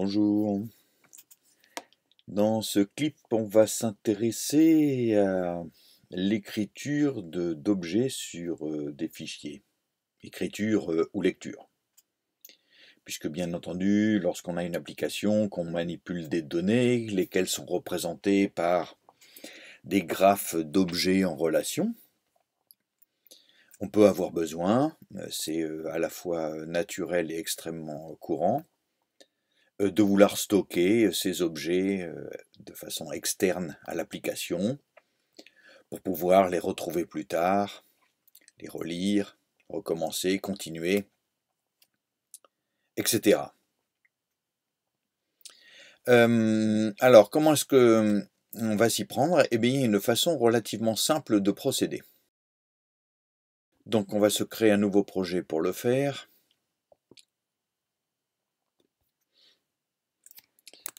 Bonjour. Dans ce clip, on va s'intéresser à l'écriture d'objets sur euh, des fichiers, écriture euh, ou lecture. Puisque bien entendu, lorsqu'on a une application, qu'on manipule des données, lesquelles sont représentées par des graphes d'objets en relation, on peut avoir besoin, euh, c'est à la fois naturel et extrêmement courant, euh, de vouloir stocker euh, ces objets euh, de façon externe à l'application pour pouvoir les retrouver plus tard, les relire, recommencer, continuer, etc. alors, comment est-ce que on va s'y prendre Eh bien, il y a une façon relativement simple de procéder. Donc, on va se créer un nouveau projet pour le faire.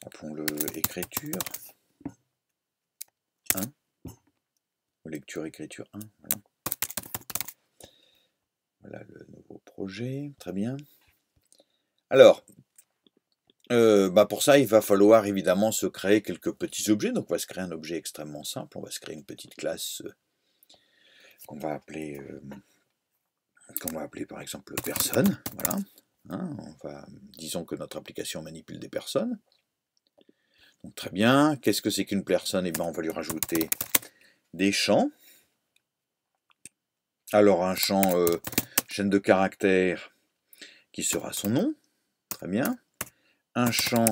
Appelons-le écriture 1. lecture écriture 1. Voilà. le nouveau projet. Très bien. Alors, euh, bah, pour ça, il va falloir évidemment se créer quelques petits objets. Donc, on va se créer un objet extrêmement simple. On va se créer une petite classe euh, qu'on va appeler, euh, va appeler par exemple personne. Voilà. Hein. disons que notre application manipule des personnes très bien. Qu'est-ce que c'est qu'une personne Eh bien, on va lui rajouter des champs. Alors, un champ euh, chaîne de caractère qui sera son nom. Très bien. Un champ,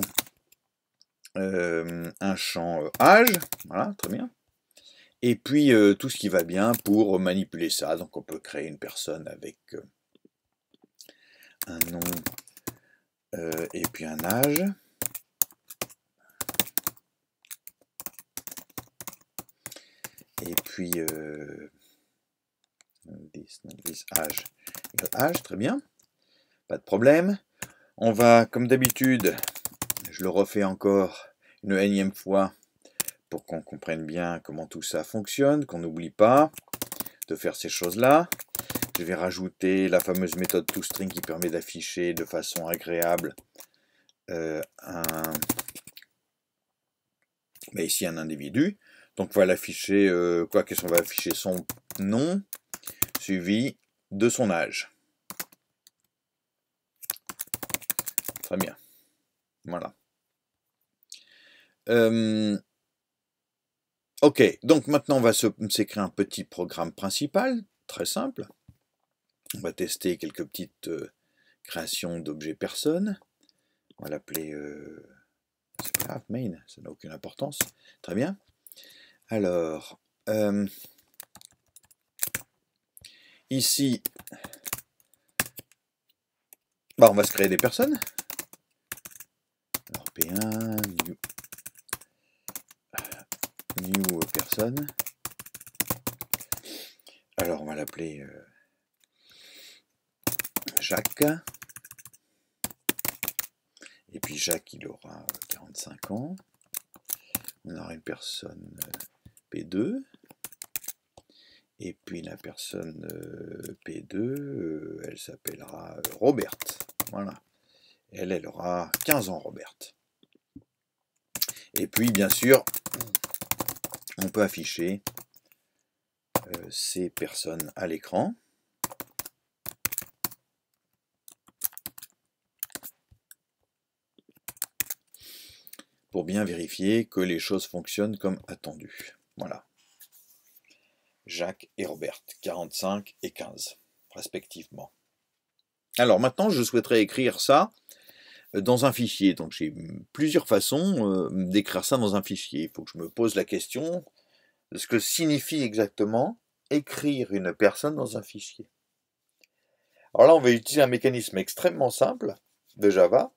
euh, un champ euh, âge. Voilà, très bien. Et puis, tout ce qui va bien pour manipuler ça. Donc, on peut créer une personne avec un nom et puis un âge. et puis euh, 10, euh, 10, âge âge, très bien, pas de problème. On va, comme d'habitude, je le refais encore une énième fois pour qu'on comprenne bien comment tout ça fonctionne, qu'on n'oublie pas de faire ces choses-là. Je vais rajouter la fameuse méthode toString qui permet d'afficher de façon agréable euh, un, ici un individu. Donc on va l'afficher, euh, quoi qu'est-ce qu'on va afficher son nom suivi de son âge. Très bien. Voilà. Euh, ok, donc maintenant on va s'écrire un petit programme principal, très simple. On va tester quelques petites euh, créations d'objets personnes. On va l'appeler... main, ça n'a aucune importance. Très bien. Alors, euh, ici, bah, on va se créer des personnes. Alors, P1, new, Alors, on va l'appeler euh, Jacques. Et puis Jacques, il aura 45 euh, ans. On aura une personne... Et puis la personne euh, P2, euh, elle s'appellera euh, Robert. Voilà. Elle, elle aura 15 ans, Robert. Et puis, bien sûr, on peut afficher ces personnes à l'écran. Pour bien vérifier que les choses fonctionnent comme attendu. Voilà. Jacques et Robert, 45 et 15, respectivement. Alors maintenant, je souhaiterais écrire ça euh, dans un fichier. Donc j'ai plusieurs façons euh, d'écrire ça dans un fichier. Il faut que je me pose la question de ce que signifie exactement écrire une personne dans un fichier. Alors là, on va utiliser un mécanisme extrêmement simple de Java.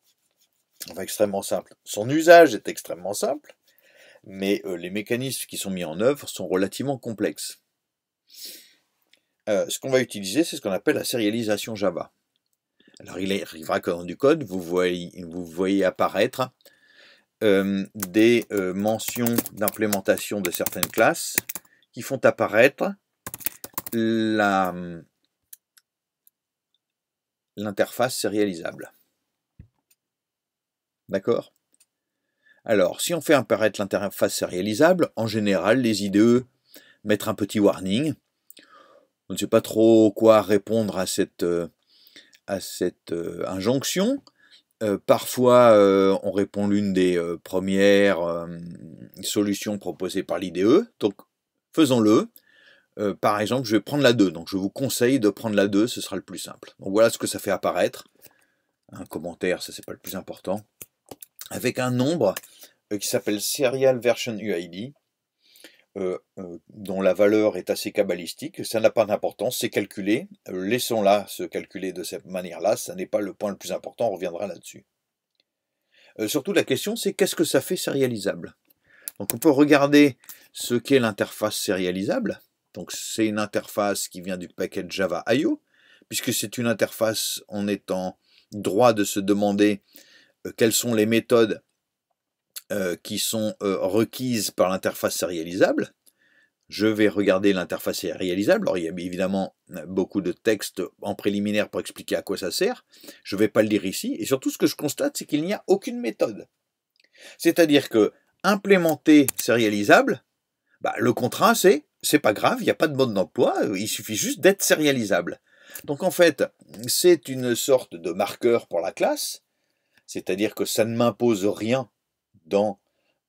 Enfin, extrêmement simple. Son usage est extrêmement simple mais euh, les mécanismes qui sont mis en œuvre sont relativement complexes. Euh, ce qu'on va utiliser, c'est ce qu'on appelle la sérialisation Java. Alors il arrivera que dans du code, vous voyez, apparaître euh, des mentions d'implémentation de certaines classes qui font apparaître l'interface sérialisable. D'accord alors, si on fait apparaître l'interface réalisable, en général, les IDE mettent un petit warning. On ne sait pas trop quoi répondre à cette, euh, euh, injonction. Euh, parfois, on répond l'une des premières solutions proposées par l'IDE. Donc, faisons-le. par exemple, je vais prendre la 2. Donc, je vous conseille de prendre la 2, ce sera le plus simple. Donc, voilà ce que ça fait apparaître. Un commentaire, ça, c'est pas le plus important avec un nombre euh, qui s'appelle Serial Version UID, euh, euh, dont la valeur est assez cabalistique, ça n'a pas d'importance, c'est calculé, laissons-la se calculer de cette manière-là, ça n'est pas le point le plus important, on reviendra là-dessus. surtout la question c'est qu'est-ce que ça fait sérialisable Donc on peut regarder ce qu'est l'interface sérialisable, donc c'est une interface qui vient du paquet Java IO, puisque c'est une interface, on est en droit de se demander euh, quelles sont les méthodes euh, qui sont euh, requises par l'interface sérialisable. Je vais regarder l'interface sérialisable. Alors, il y a évidemment beaucoup de textes en préliminaire pour expliquer à quoi ça sert. Je ne vais pas le lire ici. Et surtout, ce que je constate, c'est qu'il n'y a aucune méthode. C'est-à-dire que implémenter sérialisable, bah, le contrat, c'est c'est pas grave, il n'y a pas de mode d'emploi, il suffit juste d'être sérialisable. Donc en fait, c'est une sorte de marqueur pour la classe c'est-à-dire que ça ne m'impose rien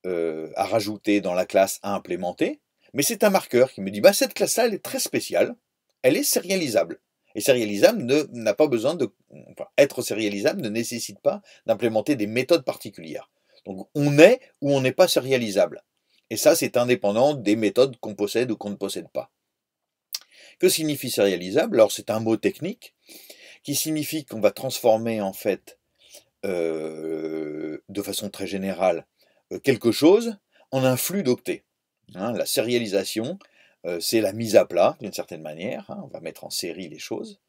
euh, à rajouter dans la classe à implémenter, mais c'est un marqueur qui me dit bah, cette classe-là, est très spéciale, elle est sérialisable. Et sérialisable n'a pas besoin de. être sérialisable ne nécessite pas d'implémenter des méthodes particulières. Donc on est ou on n'est pas sérialisable. Et ça, c'est indépendant des méthodes qu'on possède ou qu'on ne possède pas. Que signifie sérialisable Alors c'est un mot technique qui signifie qu'on va transformer en fait euh, de façon très générale, euh, quelque chose en un flux d'octets. Hein. la sérialisation, euh, c'est la mise à plat, d'une certaine manière. Hein. on va mettre en série les choses.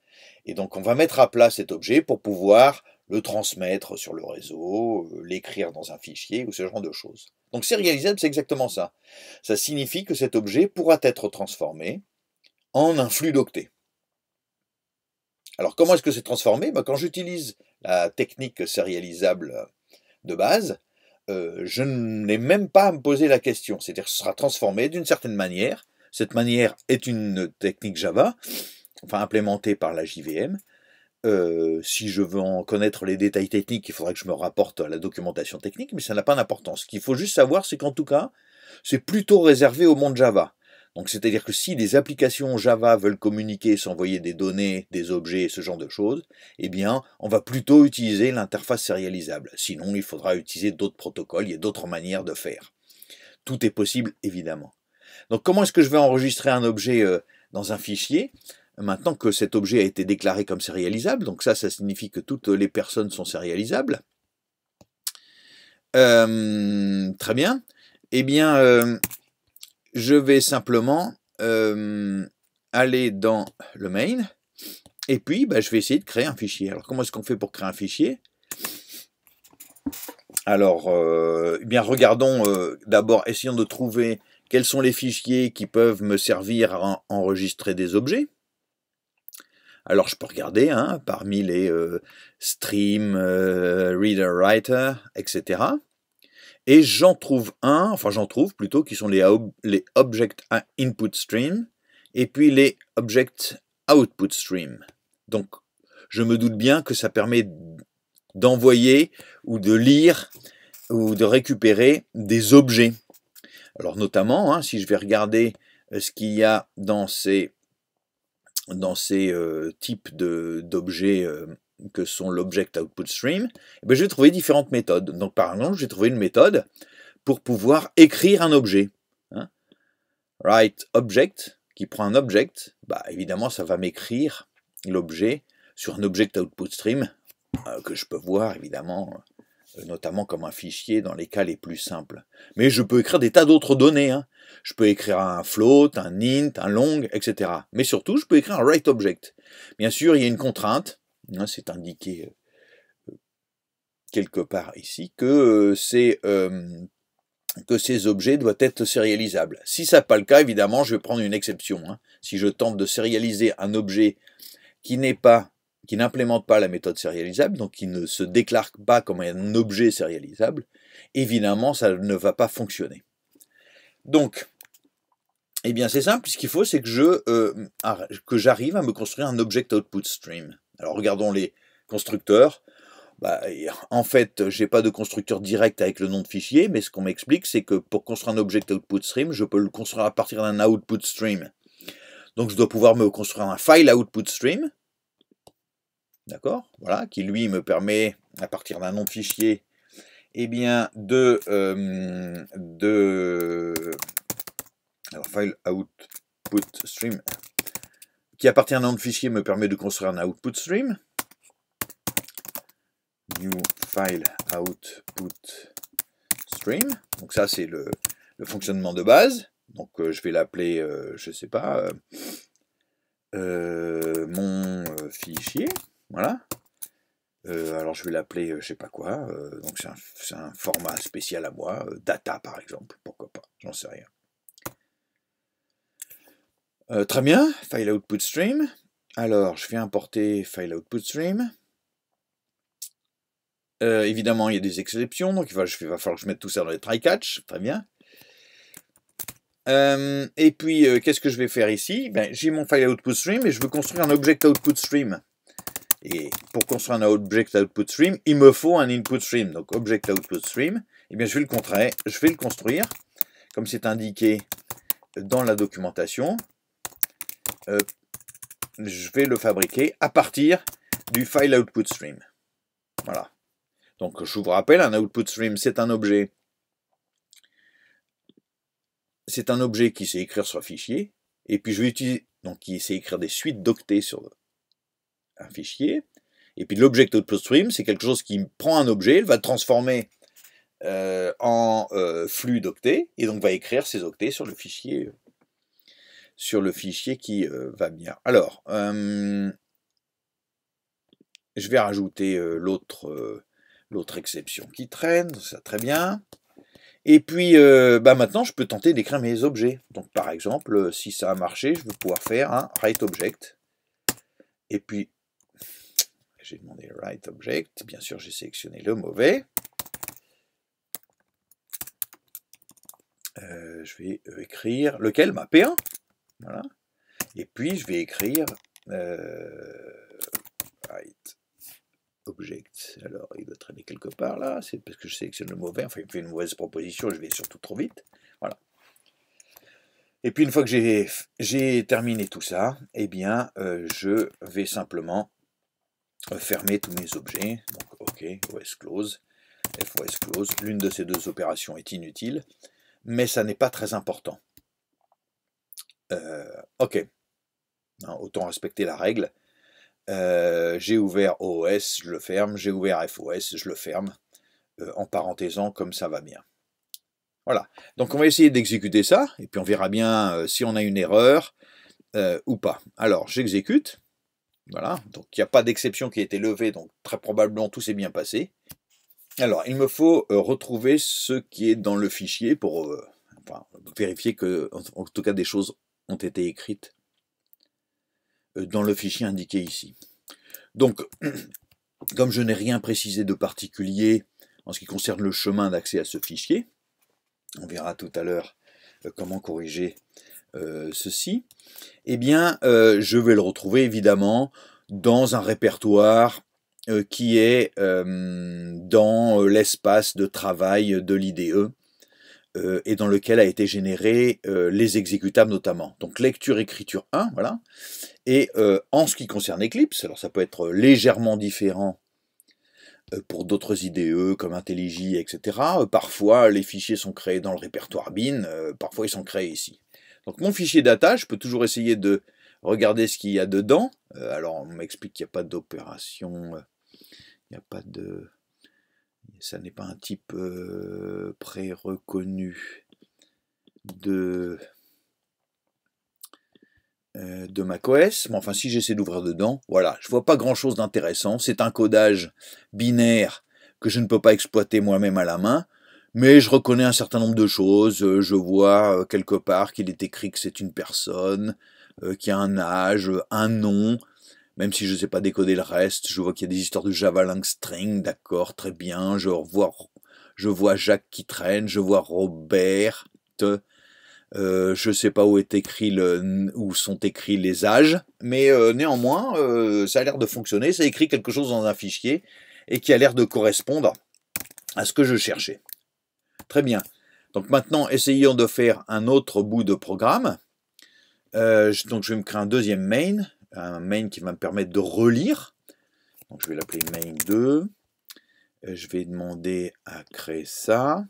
Et donc, on va mettre à plat cet objet pour pouvoir le transmettre sur le réseau, l'écrire dans un fichier ou ce genre de choses. Donc sérialisable, c'est exactement ça. Ça signifie que cet objet pourra être transformé en un flux d'octets. Alors comment est-ce que c'est transformé ben, Quand j'utilise la technique sérialisable de base, euh, je n'ai même pas à me poser la question. C'est-à-dire ce sera transformé d'une certaine manière. Cette manière est une technique Java, enfin implémentée par la JVM. Euh, si je veux en connaître les détails techniques, il faudrait que je me rapporte à la documentation technique, mais ça n'a pas d'importance. Ce qu'il faut juste savoir, c'est qu'en tout cas, c'est plutôt réservé au monde Java. Donc c'est-à-dire que si des applications Java veulent communiquer, s'envoyer des données, des objets, ce genre de choses, eh bien on va plutôt utiliser l'interface sérialisable. Sinon il faudra utiliser d'autres protocoles, il y a d'autres manières de faire. Tout est possible évidemment. Donc comment est-ce que je vais enregistrer un objet euh, dans un fichier Maintenant que cet objet a été déclaré comme sérialisable, donc ça, ça signifie que toutes les personnes sont sérialisables. Euh, très bien. Eh bien, euh, je vais simplement euh, aller dans le main, et puis bah, je vais essayer de créer un fichier. Alors comment est-ce qu'on fait pour créer un fichier Alors, euh, eh bien regardons euh, d'abord, essayons de trouver quels sont les fichiers qui peuvent me servir à enregistrer des objets. Alors je peux regarder hein, parmi les stream, reader, writer, etc. Et j'en trouve un, enfin j'en trouve plutôt, qui sont les, les Object Input Stream et puis les Object Output Stream. Donc je me doute bien que ça permet d'envoyer ou de lire ou de récupérer des objets. Alors notamment, hein, si je vais regarder euh, ce qu'il y a dans ces, dans ces euh, types d'objets euh, que sont l'object output stream, eh ben, je vais trouver différentes méthodes. Donc par exemple, j'ai trouvé une méthode pour pouvoir écrire un objet. Hein write object, qui prend un object, bah évidemment ça va m'écrire l'objet sur un object output stream euh, que je peux voir évidemment euh, notamment comme un fichier dans les cas les plus simples. Mais je peux écrire des tas d'autres données. Hein. Je peux écrire un float, un int, un long, etc. Mais surtout, je peux écrire un write object. Bien sûr, il y a une contrainte Hein, c'est indiqué euh, quelque part ici, euh, euh, que ces objets doivent être sérialisables. Si ça n'est pas le cas, évidemment, je vais prendre une exception. Hein. Si je tente de sérialiser un objet qui n'est pas, qui n'implémente pas la méthode sérialisable, donc qui ne se déclare pas comme un objet sérialisable, évidemment, ça ne va pas fonctionner. Donc, eh bien, c'est simple. Ce qu'il faut, c'est que que j'arrive à me construire un object output stream. Alors regardons les constructeurs. Bah, en fait, je n'ai pas de constructeur direct avec le nom de fichier, mais ce qu'on m'explique, c'est que pour construire un object output stream, je peux le construire à partir d'un output stream. Donc je dois pouvoir me construire un file output stream, d'accord Voilà, qui lui me permet, à partir d'un nom de fichier, eh bien, de, euh, de alors, file output stream, qui appartient à un nom de fichier me permet de construire un output stream. New file output stream. Donc ça, c'est le, fonctionnement de base. Donc euh, je vais l'appeler, euh, je sais pas, euh, mon fichier. Voilà. alors je vais l'appeler, je sais pas quoi. donc c'est un, format spécial à moi, data par exemple, pourquoi pas, j'en sais rien. Euh, très bien, file output stream. Alors, je vais importer file output stream. Euh, évidemment, il y a des exceptions, donc il va, falloir que je mette tout ça dans les try-catch. Très bien. Euh, et puis, qu'est-ce que je vais faire ici ben, J'ai mon file output stream et je veux construire un object output stream. Et pour construire un object output stream, il me faut un input stream. Donc, object output stream, eh bien, je vais le contraire, je vais le construire, comme c'est indiqué dans la documentation. Euh, je vais le fabriquer à partir du file output stream. Voilà. Donc je vous rappelle, un output stream, c'est un objet. C'est un objet qui sait écrire sur un fichier. Et puis je vais utiliser. Donc qui sait écrire des suites d'octets sur un fichier. Et puis l'object output stream, c'est quelque chose qui prend un objet, il va le transformer euh, en euh, flux d'octets, et donc va écrire ses octets sur le fichier sur le fichier qui euh, va bien. Alors, je vais rajouter euh, l'autre euh, l'autre exception qui traîne, ça très bien. Et puis, bah maintenant, je peux tenter d'écrire mes objets. Donc, par exemple, si ça a marché, je vais pouvoir faire un write object. Et puis, j'ai demandé write object. Bien sûr, j'ai sélectionné le mauvais. je vais écrire lequel ma P1 et puis, je vais écrire euh, object. Alors, il doit traîner quelque part là. C'est parce que je sélectionne le mauvais. Enfin, il me fait une mauvaise proposition. Je vais surtout trop vite. Voilà. Et puis, une fois que j'ai terminé tout ça, eh bien, euh, je vais simplement euh, fermer tous mes objets. Donc, OK, OS close, FOS close. L'une de ces deux opérations est inutile, mais ça n'est pas très important. Euh, ok, autant respecter la règle. Euh, j'ai ouvert OS, je le ferme, j'ai ouvert FOS, je le ferme, euh, en parenthésant comme ça va bien. Voilà, donc on va essayer d'exécuter ça, et puis on verra bien si on a une erreur ou pas. Alors, j'exécute, voilà, donc il n'y a pas d'exception qui a été levée, donc très probablement tout s'est bien passé. Alors, il me faut retrouver ce qui est dans le fichier pour vérifier que, en, tout cas, des choses ont été écrites euh, dans le fichier indiqué ici. Donc, comme je n'ai rien précisé de particulier en ce qui concerne le chemin d'accès à ce fichier, on verra tout à l'heure euh, comment corriger euh, ceci, eh bien, je vais le retrouver évidemment dans un répertoire qui est dans l'espace de travail de l'IDE euh, et dans lequel a été généré euh, les exécutables notamment. Donc lecture écriture 1, voilà. Et euh, en ce qui concerne Eclipse, alors ça peut être légèrement différent pour d'autres IDE comme IntelliJ, etc. Parfois, les fichiers sont créés dans le répertoire bin, parfois ils sont créés ici. Donc mon fichier data, je peux toujours essayer de regarder ce qu'il y a dedans. alors on m'explique qu'il n'y a pas d'opération, il n'y a pas de ça n'est pas un type euh, pré-reconnu de, euh, de macOS, mais enfin si j'essaie d'ouvrir dedans, voilà, je vois pas grand chose d'intéressant, c'est un codage binaire que je ne peux pas exploiter moi-même à la main, mais je reconnais un certain nombre de choses, euh, je vois quelque part qu'il est écrit que c'est une personne, qui a un âge, un nom, même si je ne sais pas décoder le reste, je vois qu'il y a des histoires de Java String, d'accord, très bien. Je vois, je Jacques qui traîne, je vois Robert. Euh, je ne sais pas où, est écrit le, où sont écrits les âges, mais euh, néanmoins, euh, ça a l'air de fonctionner. Ça écrit quelque chose dans un fichier et qui a l'air de correspondre à ce que je cherchais. Très bien. Donc maintenant, essayons de faire un autre bout de programme. donc je vais me créer un deuxième main un main qui va me permettre de relire. Donc je vais l'appeler main2. Euh, je vais demander à créer ça.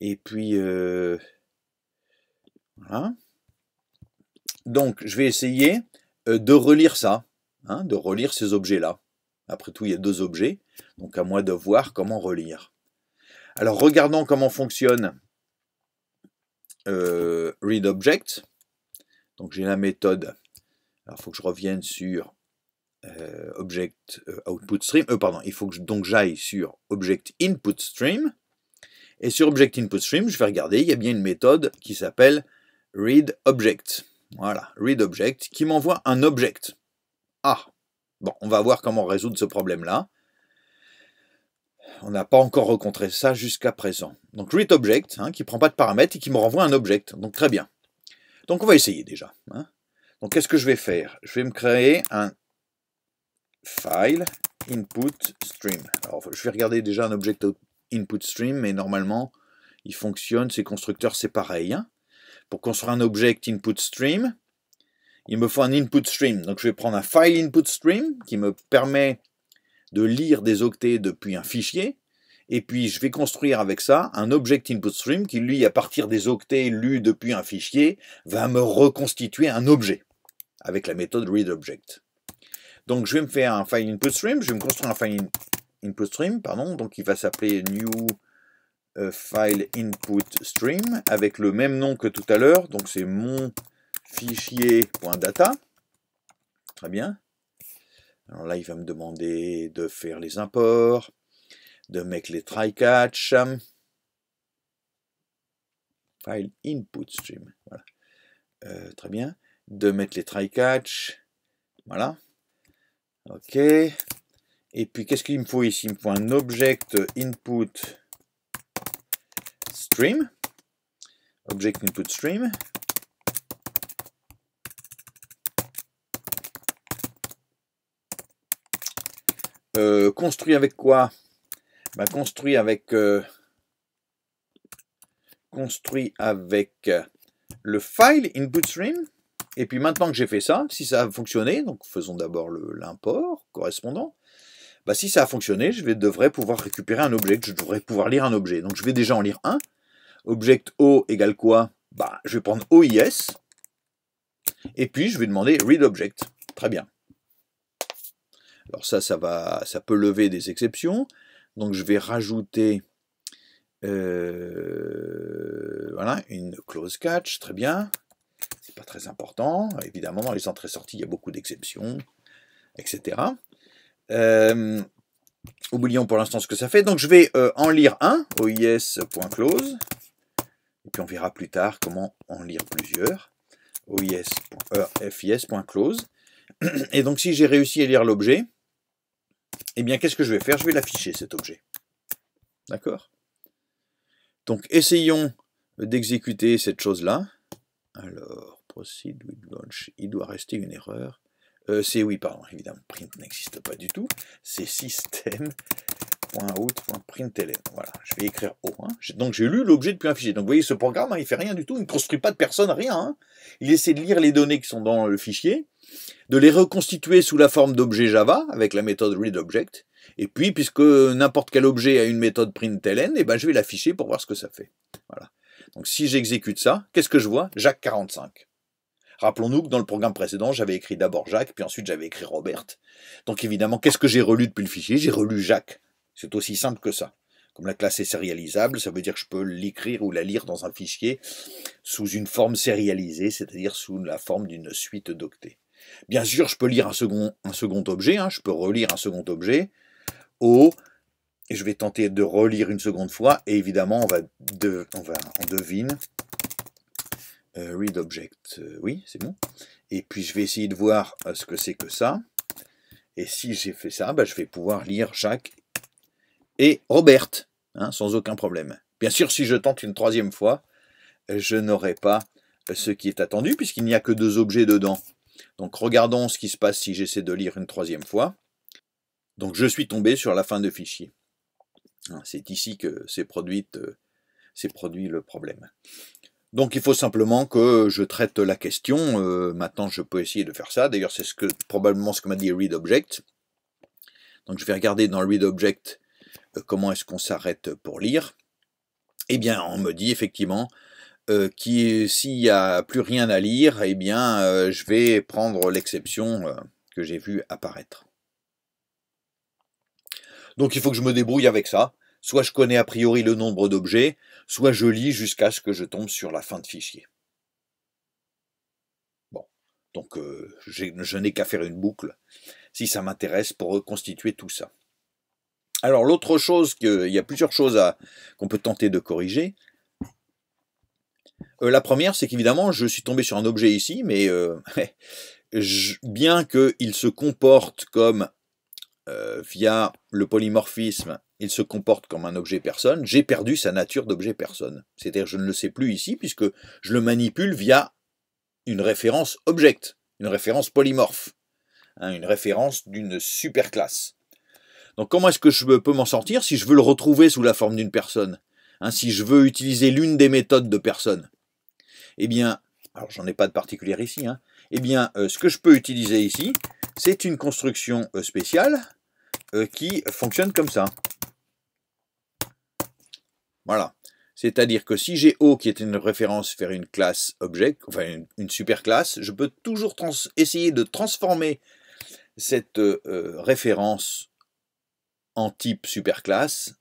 Et puis, euh, voilà. Donc je vais essayer euh, de relire ça, hein, de relire ces objets-là. Après tout, il y a deux objets, donc à moi de voir comment relire. Alors regardons comment fonctionne readObject. Donc j'ai la méthode alors, il faut que je revienne sur euh, Object euh, Output Stream. Euh, pardon, il faut que donc j'aille sur Object Input Stream. Et sur Object Input Stream, je vais regarder, il y a bien une méthode qui s'appelle Read Object. Voilà, Read Object, qui m'envoie un object. Ah, bon, on va voir comment résoudre ce problème-là. On n'a pas encore rencontré ça jusqu'à présent. Donc Read Object, hein, qui ne prend pas de paramètres et qui me renvoie un object. Donc très bien. Donc on va essayer déjà. Hein. Donc, qu'est-ce que je vais faire Je vais me créer un file input stream. Alors, je vais regarder déjà un object input stream, mais normalement, il fonctionne, ces constructeurs, c'est pareil. Hein. Pour construire un object input stream, il me faut un input stream. Donc, je vais prendre un file input stream qui me permet de lire des octets depuis un fichier. Et puis, je vais construire avec ça un object input stream qui, lui, à partir des octets lus depuis un fichier, va me reconstituer un objet avec la méthode readObject. Donc je vais me faire un fileInputStream, stream, je vais me construire un fileInputStream, stream, pardon, donc il va s'appeler new euh, file input stream avec le même nom que tout à l'heure, donc c'est mon fichier.data. Très bien. Alors là, il va me demander de faire les imports, de mettre les try-catch. File input stream. Voilà. Euh, très bien de mettre les try catch. Voilà. OK. Et puis, qu'est-ce qu'il me faut ici Il me faut un object input stream. Object input stream. Euh, construit avec quoi bah, Construit avec... Euh, construit avec le file input stream et puis maintenant que j'ai fait ça, si ça a fonctionné, donc faisons d'abord l'import correspondant, bah si ça a fonctionné, je devrais pouvoir récupérer un objet, je devrais pouvoir lire un objet. Donc je vais déjà en lire un. Object O égale quoi bah, Je vais prendre OIS, et puis je vais demander read object. Très bien. Alors ça, ça, va, ça peut lever des exceptions. Donc je vais rajouter euh, voilà, une clause catch, très bien c'est pas très important. Évidemment, dans les entrées-sorties, il y a beaucoup d'exceptions, etc. Euh, oublions pour l'instant ce que ça fait. Donc je vais euh, en lire un, ois.close, et puis on verra plus tard comment en lire plusieurs, ois, euh, Et donc si j'ai réussi à lire l'objet, eh bien qu'est-ce que je vais faire Je vais l'afficher cet objet. D'accord Donc essayons d'exécuter cette chose-là. Alors, proceed with launch. Il doit rester une erreur. Euh, c'est oui, pardon, évidemment, print n'existe pas du tout. C'est system.out.println. Voilà, je vais écrire O. Hein. Donc j'ai lu l'objet depuis un fichier. Donc vous voyez, ce programme, hein, il fait rien du tout, il ne construit pas de personne, rien. Hein. Il essaie de lire les données qui sont dans le fichier, de les reconstituer sous la forme d'objet Java avec la méthode readObject. Et puis, puisque n'importe quel objet a une méthode println, eh ben, je vais l'afficher pour voir ce que ça fait. Voilà. Donc si j'exécute ça, qu'est-ce que je vois Jacques 45. Rappelons-nous que dans le programme précédent, j'avais écrit d'abord Jacques, puis ensuite j'avais écrit Robert. Donc évidemment, qu'est-ce que j'ai relu depuis le fichier J'ai relu Jacques. C'est aussi simple que ça. Comme la classe est sérialisable, ça veut dire que je peux l'écrire ou la lire dans un fichier sous une forme sérialisée, c'est-à-dire sous la forme d'une suite d'octets. Bien sûr, je peux lire un second, un second objet, hein. je peux relire un second objet au et je vais tenter de relire une seconde fois. Et évidemment, on va, de, devine. Euh, read object, euh, oui, c'est bon. Et puis je vais essayer de voir euh, ce que c'est que ça. Et si j'ai fait ça, bah, je vais pouvoir lire Jacques et Robert, hein, sans aucun problème. Bien sûr, si je tente une troisième fois, je n'aurai pas ce qui est attendu, puisqu'il n'y a que deux objets dedans. Donc regardons ce qui se passe si j'essaie de lire une troisième fois. Donc je suis tombé sur la fin de fichier. Hein, c'est ici que euh, s'est produit, le problème. Donc il faut simplement que je traite la question. Euh, maintenant, je peux essayer de faire ça. D'ailleurs, c'est ce que, probablement ce que m'a dit ReadObject. Donc je vais regarder dans ReadObject euh, comment est-ce qu'on s'arrête pour lire. Eh bien, on me dit effectivement que s'il n'y a plus rien à lire, eh bien, je vais prendre l'exception que j'ai vue apparaître. Donc il faut que je me débrouille avec ça. Soit je connais a priori le nombre d'objets, soit je lis jusqu'à ce que je tombe sur la fin de fichier. Bon, donc euh, je n'ai qu'à faire une boucle, si ça m'intéresse, pour reconstituer tout ça. Alors l'autre chose, que, il y a plusieurs choses qu'on peut tenter de corriger. Euh, la première, c'est qu'évidemment, je suis tombé sur un objet ici, mais euh, bien qu'il se comporte comme euh, via le polymorphisme, il se comporte comme un objet personne, j'ai perdu sa nature d'objet personne. C'est-à-dire je ne le sais plus ici puisque je le manipule via une référence object, une référence polymorphe, hein, une référence d'une classe. Donc comment est-ce que je peux m'en sortir si je veux le retrouver sous la forme d'une personne hein, Si je veux utiliser l'une des méthodes de personne Eh bien, alors j'en ai pas de particulière ici, hein. eh bien euh, ce que je peux utiliser ici, c'est une construction euh, spéciale euh, qui fonctionne comme ça. Voilà. C'est-à-dire que si j'ai O qui est une référence vers une classe object, enfin une, super classe, je peux toujours essayer de transformer cette euh, référence en type classe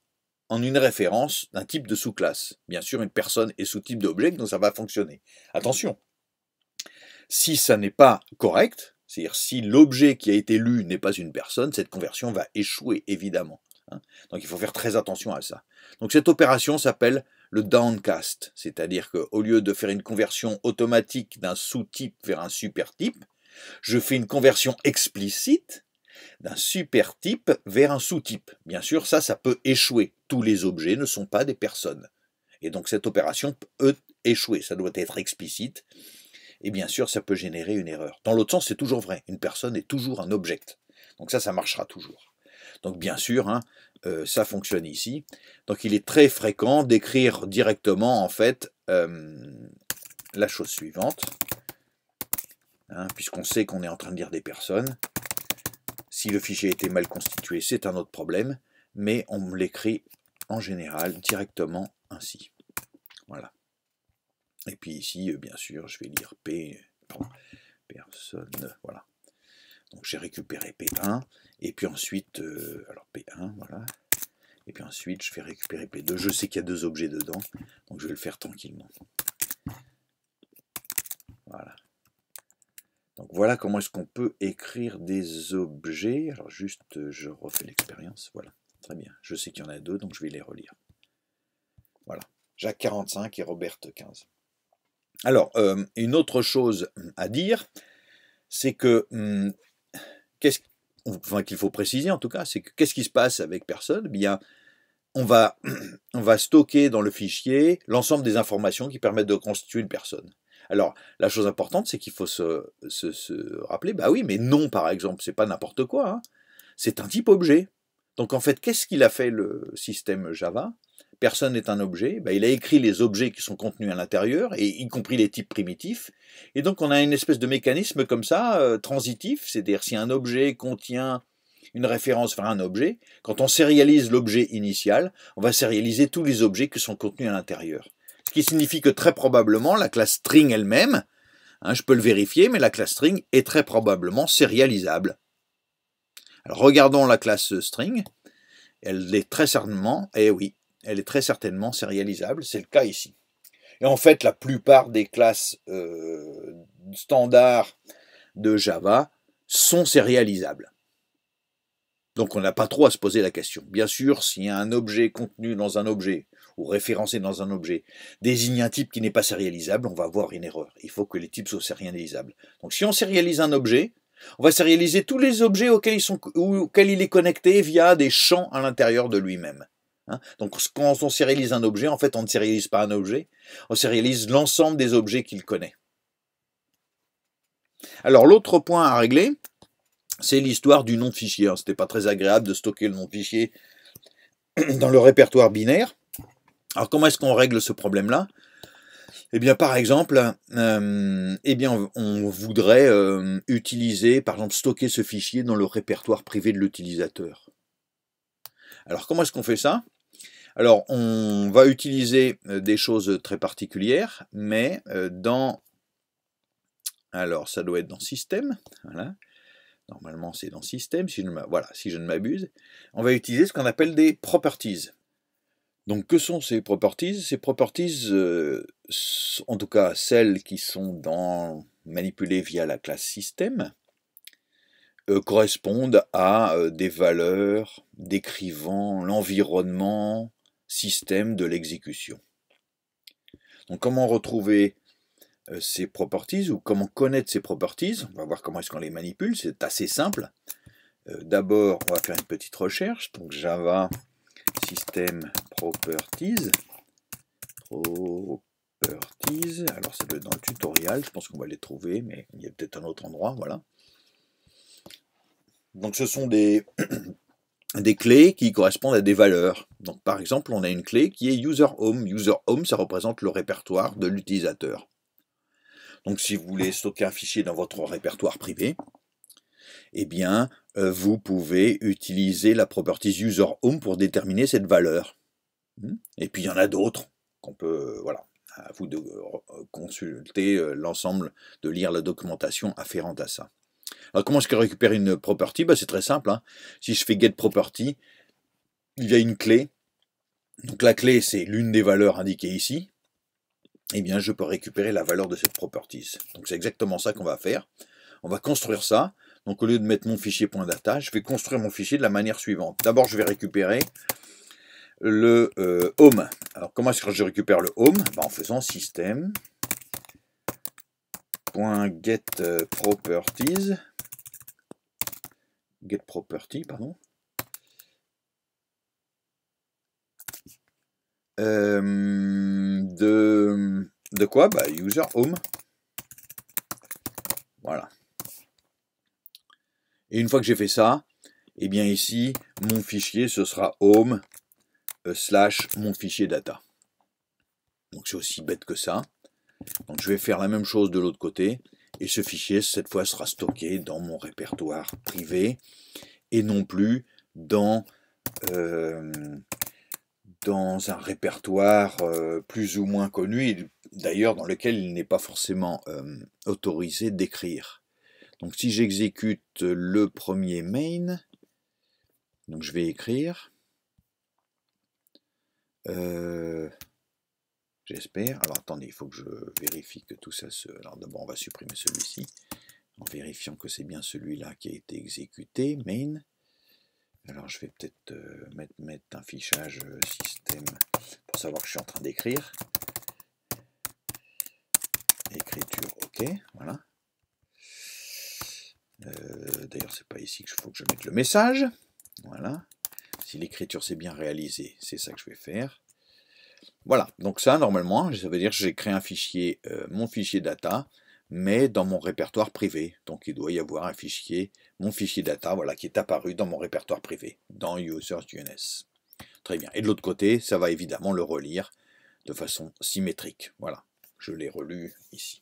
en une référence d'un type de sous-classe. Bien sûr, une personne est sous-type d'objet, donc ça va fonctionner. Attention, si ça n'est pas correct, c'est-à-dire, si l'objet qui a été lu n'est pas une personne, cette conversion va échouer, évidemment. Hein. Donc il faut faire très attention à ça. Donc cette opération s'appelle le downcast, c'est-à-dire qu'au lieu de faire une conversion automatique d'un sous-type vers un super-type, je fais une conversion explicite d'un super-type vers un sous-type. Bien sûr, ça, ça peut échouer. Tous les objets ne sont pas des personnes. Et donc cette opération peut échouer, ça doit être explicite et bien sûr, ça peut générer une erreur. Dans l'autre sens, c'est toujours vrai. Une personne est toujours un object. Donc ça, ça marchera toujours. Donc bien sûr, hein, euh, ça fonctionne ici. Donc il est très fréquent d'écrire directement, en fait, euh, la chose suivante. Hein, puisqu'on sait qu'on est en train de dire des personnes. Si le fichier était mal constitué, c'est un autre problème. Mais on l'écrit en général directement ainsi. Voilà. Et puis ici, euh, bien sûr, je vais lire P, pardon, personne, voilà. Donc j'ai récupéré P1, et puis ensuite, euh, alors P1, voilà. Et puis ensuite, je vais récupérer P2. Je sais qu'il y a deux objets dedans, donc je vais le faire tranquillement. Voilà. Donc voilà comment est-ce qu'on peut écrire des objets. Alors juste, euh, je refais l'expérience, voilà. Très bien, je sais qu'il y en a deux, donc je vais les relire. Voilà. Jacques 45 et Robert 15. Alors, euh, une autre chose à dire, c'est que, hum, qu'est-ce qu'il faut préciser en tout cas, c'est que qu'est-ce qui se passe avec personne eh Bien, on va, on va stocker dans le fichier l'ensemble des informations qui permettent de constituer une personne. Alors, la chose importante, c'est qu'il faut se, rappeler, bah oui, mais non, par exemple, c'est pas n'importe quoi. Hein. C'est un type objet. Donc, en fait, qu'est-ce qu'il a fait le système Java personne n'est un objet, ben, il a écrit les objets qui sont contenus à l'intérieur, et y compris les types primitifs. Et donc on a une espèce de mécanisme comme ça, euh, transitif, c'est-à-dire si un objet contient une référence vers un objet, quand on sérialise l'objet initial, on va sérialiser tous les objets qui sont contenus à l'intérieur. Ce qui signifie que très probablement la classe string elle-même, hein, je peux le vérifier, mais la classe string est très probablement sérialisable. Alors regardons la classe string, elle est très certainement, eh oui, elle est très certainement sérialisable, c'est le cas ici. Et en fait, la plupart des classes euh, standards de Java sont sérialisables. Donc on n'a pas trop à se poser la question. Bien sûr, s'il y a un objet contenu dans un objet, ou référencé dans un objet, désigne un type qui n'est pas sérialisable, on va avoir une erreur. Il faut que les types soient sérialisables. Donc si on sérialise un objet, on va sérialiser tous les objets auxquels il est connecté via des champs à l'intérieur de lui-même. Hein. Donc quand on sérialise un objet, en fait on ne sérialise pas un objet, on sérialise l'ensemble des objets qu'il connaît. Alors l'autre point à régler, c'est l'histoire du nom de fichier. Hein. Ce n'était pas très agréable de stocker le nom de fichier dans le répertoire binaire. Alors comment est-ce qu'on règle ce problème-là Eh bien par exemple, euh, eh bien, on voudrait euh, utiliser, par exemple, stocker ce fichier dans le répertoire privé de l'utilisateur. Alors comment est-ce qu'on fait ça alors, on va utiliser euh, des choses euh, très particulières, mais euh, dans... Alors, ça doit être dans Système, Normalement, c'est dans Système, si je, ne m'abuse. On va utiliser ce qu'on appelle des properties. Donc, que sont ces properties Ces properties, en tout cas celles qui sont dans, manipulées via la classe Système, correspondent à des valeurs décrivant l'environnement, système de l'exécution. Donc comment retrouver euh, ces properties ou comment connaître ces properties On va voir comment est-ce qu'on les manipule, c'est assez simple. Euh, d'abord, on va faire une petite recherche. Donc Java System Properties. Properties. Alors c'est dans le tutoriel, je pense qu'on va les trouver, mais il y a peut-être un autre endroit, voilà. Donc ce sont des des clés qui correspondent à des valeurs. Donc par exemple, on a une clé qui est user home. User home, ça représente le répertoire de l'utilisateur. Donc si vous voulez stocker un fichier dans votre répertoire privé, eh bien, euh, vous pouvez utiliser la properties user home pour déterminer cette valeur. Hmm? Et puis il y en a d'autres qu'on peut, euh, voilà, à vous de euh, consulter l'ensemble, de lire la documentation afférente à ça. Alors comment est-ce je récupère une property bah, C'est très simple. Hein. Si je fais get property, il y a une clé. Donc la clé, c'est l'une des valeurs indiquées ici. Eh bien, je peux récupérer la valeur de cette properties. Donc c'est exactement ça qu'on va faire. On va construire ça. Donc au lieu de mettre mon fichier .data, je vais construire mon fichier de la manière suivante. D'abord, je vais récupérer le euh, home. Alors comment est-ce que je récupère le home bah, En faisant système.getProperties get property, pardon. Euh, de, de quoi bah, User home. Voilà. Et une fois que j'ai fait ça, et eh bien ici, mon fichier, ce sera home euh, slash mon fichier data. Donc c'est aussi bête que ça. Donc je vais faire la même chose de l'autre côté. Et ce fichier, cette fois, sera stocké dans mon répertoire privé et non plus dans, euh, dans un répertoire euh, plus ou moins connu, d'ailleurs dans lequel il n'est pas forcément euh, autorisé d'écrire. Donc si j'exécute le premier main, donc je vais écrire j'espère. Alors attendez, il faut que je vérifie que tout ça se... Alors d'abord, on va supprimer celui-ci, en vérifiant que c'est bien celui-là qui a été exécuté, main. Alors je vais peut-être euh, mettre, mettre un fichage euh, système pour savoir que je suis en train d'écrire. Écriture, ok, voilà. Euh, d'ailleurs, c'est pas ici qu'il faut que je mette le message. Voilà. Si l'écriture s'est bien réalisée, c'est ça que je vais faire. Voilà, donc ça normalement, ça veut dire que j'ai créé un fichier, euh, mon fichier data, mais dans mon répertoire privé. Donc il doit y avoir un fichier, mon fichier data, voilà, qui est apparu dans mon répertoire privé, dans users.uns. Très bien. Et de l'autre côté, ça va évidemment le relire de façon symétrique. Voilà, je l'ai relu ici.